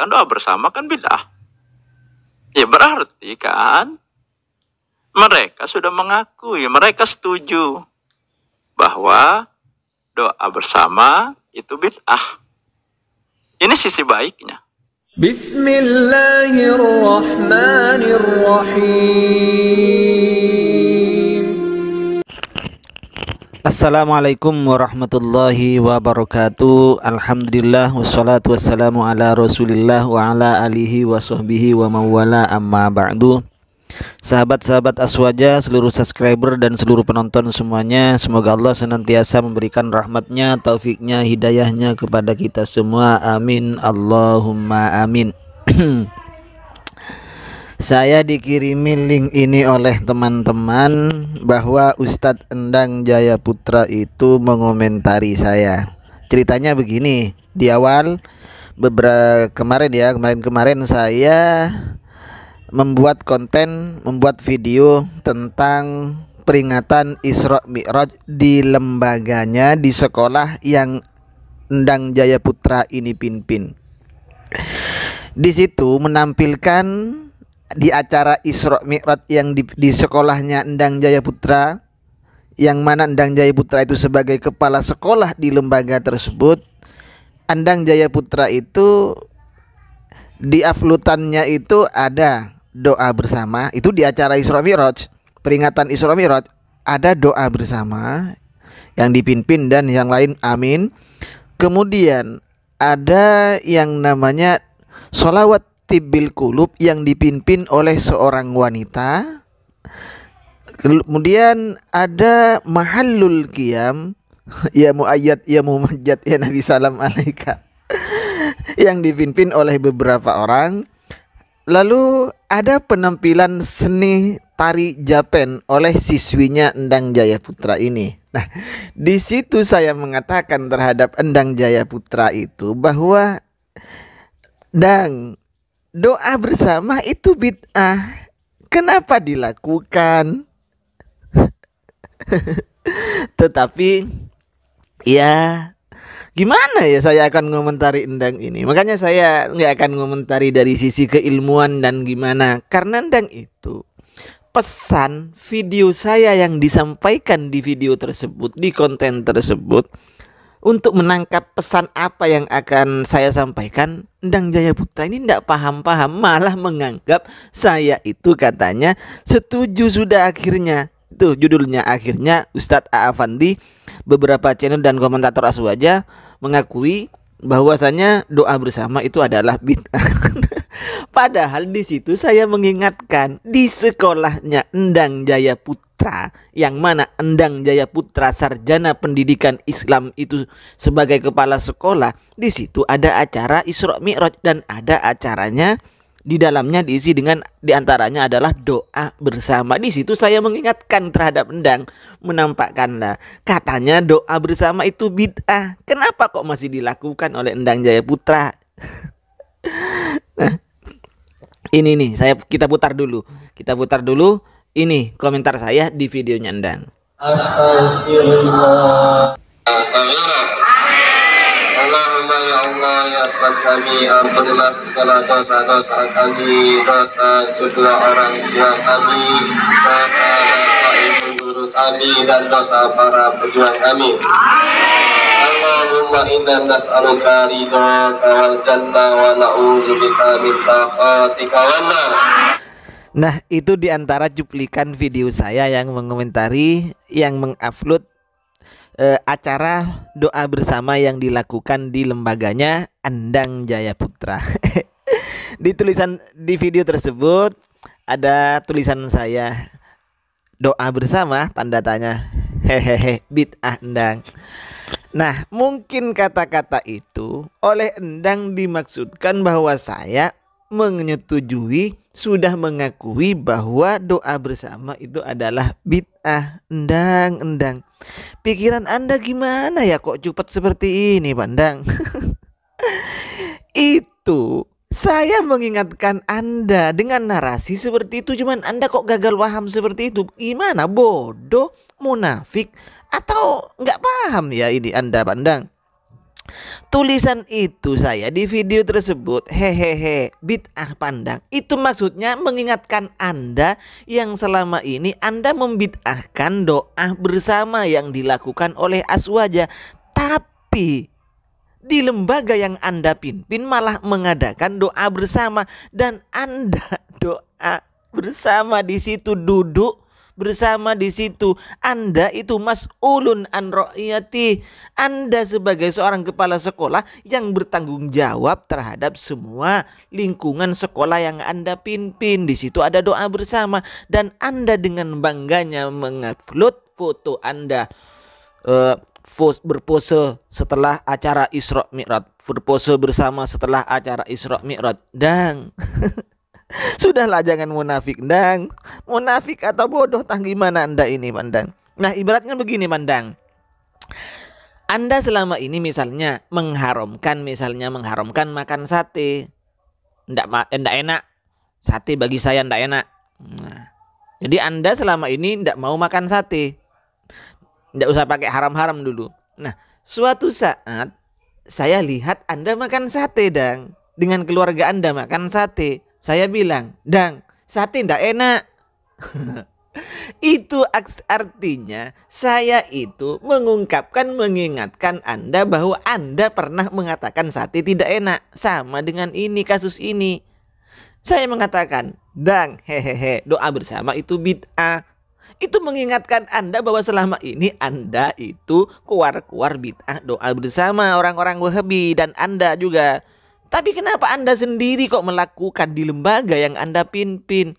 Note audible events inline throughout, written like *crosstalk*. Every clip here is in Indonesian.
mengatakan doa bersama kan bid'ah. Ya berarti kan mereka sudah mengakui, mereka setuju bahwa doa bersama itu bid'ah. Ini sisi baiknya. Bismillahirrahmanirrahim. Assalamualaikum warahmatullahi wabarakatuh Alhamdulillah wassalatu wassalamu ala rasulillah wa ala alihi wa sahbihi wa mawala amma ba'du Sahabat-sahabat Aswaja, seluruh subscriber dan seluruh penonton semuanya Semoga Allah senantiasa memberikan rahmatnya, taufiknya, hidayahnya kepada kita semua Amin Allahumma amin *clears throat* Saya dikirimi link ini oleh teman-teman bahwa Ustadz Endang Jaya Putra itu mengomentari saya. Ceritanya begini, di awal beberapa kemarin ya, kemarin-kemarin saya membuat konten, membuat video tentang peringatan Isra Mi'raj di lembaganya di sekolah yang Endang Jaya Putra ini pimpin. Di situ menampilkan di acara Isra Mi'raj yang di, di sekolahnya Endang Jaya Putra yang mana Endang Jaya Putra itu sebagai kepala sekolah di lembaga tersebut Endang Jaya Putra itu di aflutannya itu ada doa bersama itu di acara Isra Mi'raj peringatan Isra Mi'raj ada doa bersama yang dipimpin dan yang lain amin kemudian ada yang namanya solawat tibbil kulub yang dipimpin oleh seorang wanita kemudian ada mahallul qiyam *laughs* ya muayyad ya mumajjad ya nabi salam alaika *laughs* yang dipimpin oleh beberapa orang lalu ada penampilan seni tari Japen oleh siswinya Endang Jaya Putra ini. Nah, di situ saya mengatakan terhadap Endang Jaya Putra itu bahwa Dang, doa bersama itu bid'ah. Kenapa dilakukan? *laughs* Tetapi ya gimana ya saya akan ngomentari endang ini makanya saya nggak akan ngomentari dari sisi keilmuan dan gimana karena endang itu pesan video saya yang disampaikan di video tersebut di konten tersebut untuk menangkap pesan apa yang akan saya sampaikan, Endang Jaya Putra ini tidak paham-paham, malah menganggap saya itu katanya setuju sudah akhirnya. Tuh judulnya akhirnya Ustadz Aafandi beberapa channel dan komentator asu aja mengakui bahwasanya doa bersama itu adalah bid'ah. *laughs* Padahal di situ saya mengingatkan di sekolahnya Endang Jaya Putra yang mana Endang Jaya Putra sarjana pendidikan Islam itu sebagai kepala sekolah, di situ ada acara Isra Mi'raj dan ada acaranya di dalamnya diisi dengan diantaranya adalah doa bersama. Di situ saya mengingatkan terhadap endang menampakkanlah katanya doa bersama itu bid'ah. Kenapa kok masih dilakukan oleh endang Jaya Putra? *laughs* nah, ini nih saya kita putar dulu kita putar dulu ini komentar saya di videonya Endan ya ya kami ampunilah segala dosa-dosa kami dosa kedua orang tua kami dosa bapak ibu guru kami dan dosa para pejuang kami Amin. اللهم إنا نسألك رضاك والجنة ونعوذ min sakhatika nar. Nah itu diantara cuplikan video saya yang mengomentari yang mengupload eh, acara doa bersama yang dilakukan di lembaganya Andang Jaya Putra. *laughs* di tulisan di video tersebut ada tulisan saya doa bersama tanda tanya *laughs* hehehe bid'ah andang Nah, mungkin kata-kata itu oleh Endang dimaksudkan bahwa saya menyetujui sudah mengakui bahwa doa bersama itu adalah bid'ah endang endang pikiran anda gimana ya kok cepat seperti ini pandang *laughs* itu saya mengingatkan anda dengan narasi seperti itu cuman anda kok gagal paham seperti itu gimana bodoh munafik atau nggak paham ya ini Anda pandang. Tulisan itu saya di video tersebut hehehe bid'ah pandang itu maksudnya mengingatkan Anda yang selama ini Anda membid'ahkan doa bersama yang dilakukan oleh aswaja tapi di lembaga yang Anda pimpin malah mengadakan doa bersama dan Anda *laughs* doa bersama di situ duduk bersama di situ. Anda itu Mas Ulun ro'iyati. Anda sebagai seorang kepala sekolah yang bertanggung jawab terhadap semua lingkungan sekolah yang Anda pimpin. Di situ ada doa bersama dan Anda dengan bangganya mengupload foto Anda. Uh, berpose setelah acara Isra Mi'raj, berpose bersama setelah acara Isra Mi'raj. Dan *laughs* *laughs* Sudahlah jangan munafik, Ndang. Munafik atau bodoh tah gimana Anda ini, mandang. Nah, ibaratnya begini, mandang. Anda selama ini misalnya mengharamkan misalnya mengharamkan makan sate. Ndak eh, ndak enak. Sate bagi saya ndak enak. Nah, jadi Anda selama ini ndak mau makan sate. Ndak usah pakai haram-haram dulu. Nah, suatu saat saya lihat Anda makan sate, Dang. Dengan keluarga Anda makan sate. Saya bilang, "Dang, sate ndak enak." *laughs* itu artinya saya itu mengungkapkan mengingatkan Anda bahwa Anda pernah mengatakan sate tidak enak. Sama dengan ini kasus ini. Saya mengatakan, "Dang, hehehe, doa bersama itu bid'ah." Itu mengingatkan Anda bahwa selama ini Anda itu keluar kuar bid'ah doa bersama orang-orang Wahabi dan Anda juga. Tapi kenapa Anda sendiri kok melakukan di lembaga yang Anda pimpin?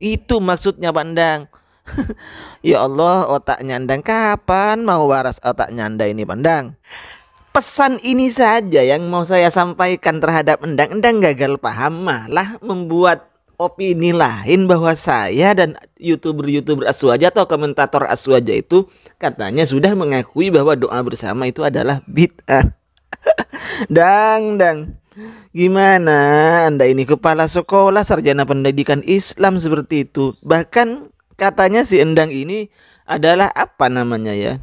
Itu maksudnya Pandang. *laughs* ya Allah, otak nyandang kapan mau waras otak nyanda ini Pandang? Pesan ini saja yang mau saya sampaikan terhadap Endang. Endang gagal paham malah membuat opini lain bahwa saya dan youtuber-youtuber aswaja atau komentator aswaja itu katanya sudah mengakui bahwa doa bersama itu adalah bid'ah. *laughs* dang dang. Gimana Anda ini kepala sekolah sarjana pendidikan Islam seperti itu? Bahkan katanya si Endang ini adalah apa namanya ya?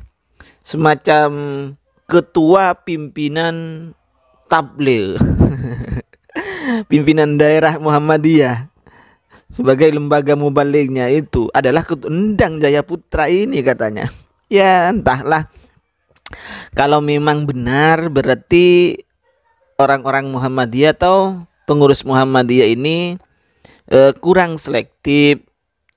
Semacam ketua pimpinan tabligh. *laughs* pimpinan daerah Muhammadiyah sebagai lembaga mubaliknya itu adalah Endang Jaya Putra ini katanya. Ya entahlah. Kalau memang benar berarti orang-orang Muhammadiyah atau pengurus Muhammadiyah ini eh, kurang selektif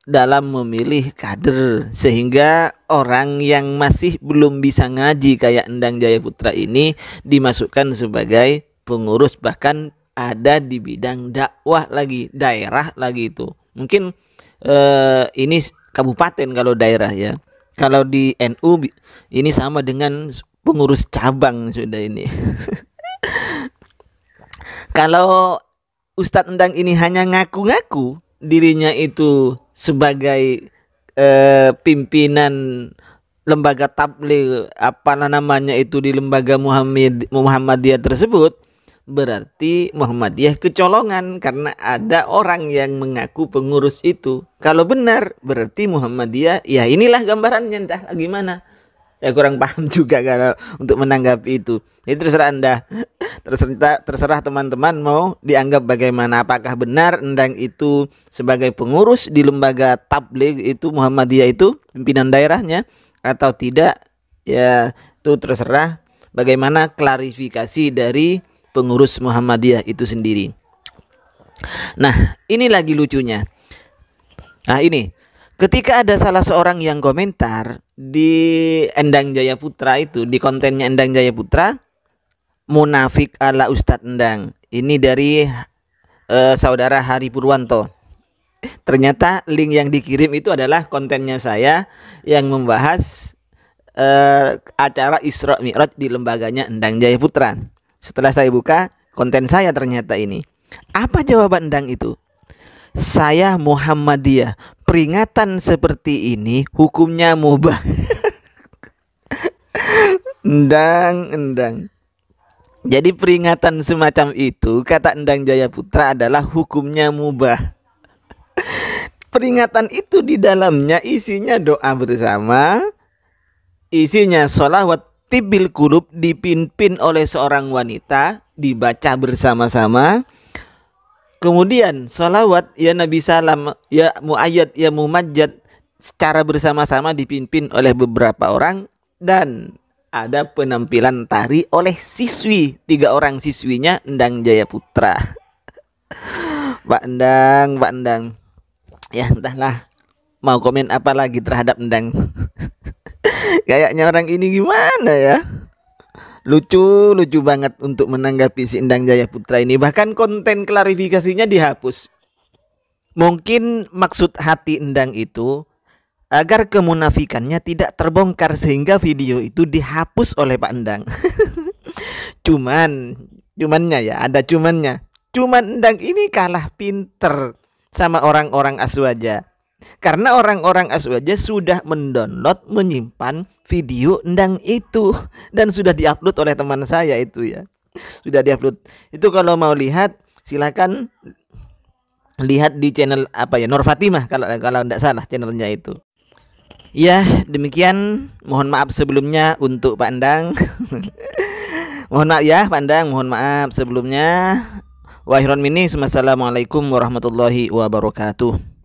dalam memilih kader sehingga orang yang masih belum bisa ngaji kayak Endang Jaya Putra ini dimasukkan sebagai pengurus bahkan ada di bidang dakwah lagi daerah lagi itu mungkin eh, ini kabupaten kalau daerah ya kalau di NU ini sama dengan pengurus cabang sudah ini *laughs* Kalau Ustadz Endang ini hanya ngaku-ngaku dirinya itu sebagai eh, pimpinan lembaga tabligh apa namanya itu di lembaga Muhammad Muhammadiyah tersebut berarti Muhammadiyah kecolongan karena ada orang yang mengaku pengurus itu. Kalau benar berarti Muhammadiyah ya inilah gambarannya dah gimana ya kurang paham *laughs* juga kalau untuk menanggapi itu. itu terserah Anda. Terserah terserah teman-teman mau dianggap bagaimana. Apakah benar Endang itu sebagai pengurus di lembaga tabligh itu Muhammadiyah itu pimpinan daerahnya atau tidak? Ya, itu terserah bagaimana klarifikasi dari pengurus Muhammadiyah itu sendiri. Nah, ini lagi lucunya. Nah, ini Ketika ada salah seorang yang komentar di Endang Jaya Putra itu di kontennya Endang Jaya Putra munafik ala Ustadz Endang. Ini dari uh, saudara Hari Purwanto. Ternyata link yang dikirim itu adalah kontennya saya yang membahas uh, acara Isra Mi'raj di lembaganya Endang Jaya Putra. Setelah saya buka konten saya ternyata ini. Apa jawaban Endang itu? Saya Muhammadiyah peringatan seperti ini hukumnya mubah. endang, endang. Jadi peringatan semacam itu kata Endang Jaya Putra adalah hukumnya mubah. peringatan itu di dalamnya isinya doa bersama, isinya sholawat tibil kulub dipimpin oleh seorang wanita dibaca bersama-sama Kemudian salawat ya Nabi Salam ya muayyad ya mumajjad secara bersama-sama dipimpin oleh beberapa orang dan ada penampilan tari oleh siswi tiga orang siswinya Endang Jaya Putra. Pak *laughs* Endang, Pak Endang. Ya entahlah mau komen apa lagi terhadap Endang. *laughs* Kayaknya orang ini gimana ya? lucu lucu banget untuk menanggapi si Endang Jaya Putra ini bahkan konten klarifikasinya dihapus mungkin maksud hati Endang itu agar kemunafikannya tidak terbongkar sehingga video itu dihapus oleh Pak Endang *laughs* cuman cumannya ya ada cumannya cuman Endang ini kalah pinter sama orang-orang asu aja karena orang-orang aswaja sudah mendownload, menyimpan video endang itu dan sudah diupload oleh teman saya itu ya. Sudah diupload. Itu kalau mau lihat silakan lihat di channel apa ya Nur Fatimah kalau kalau tidak salah channelnya itu. Ya, demikian mohon maaf sebelumnya untuk Pak Endang. *laughs* mohon maaf ya Pak Endang, mohon maaf sebelumnya. Wahiron mini. Assalamualaikum warahmatullahi wabarakatuh.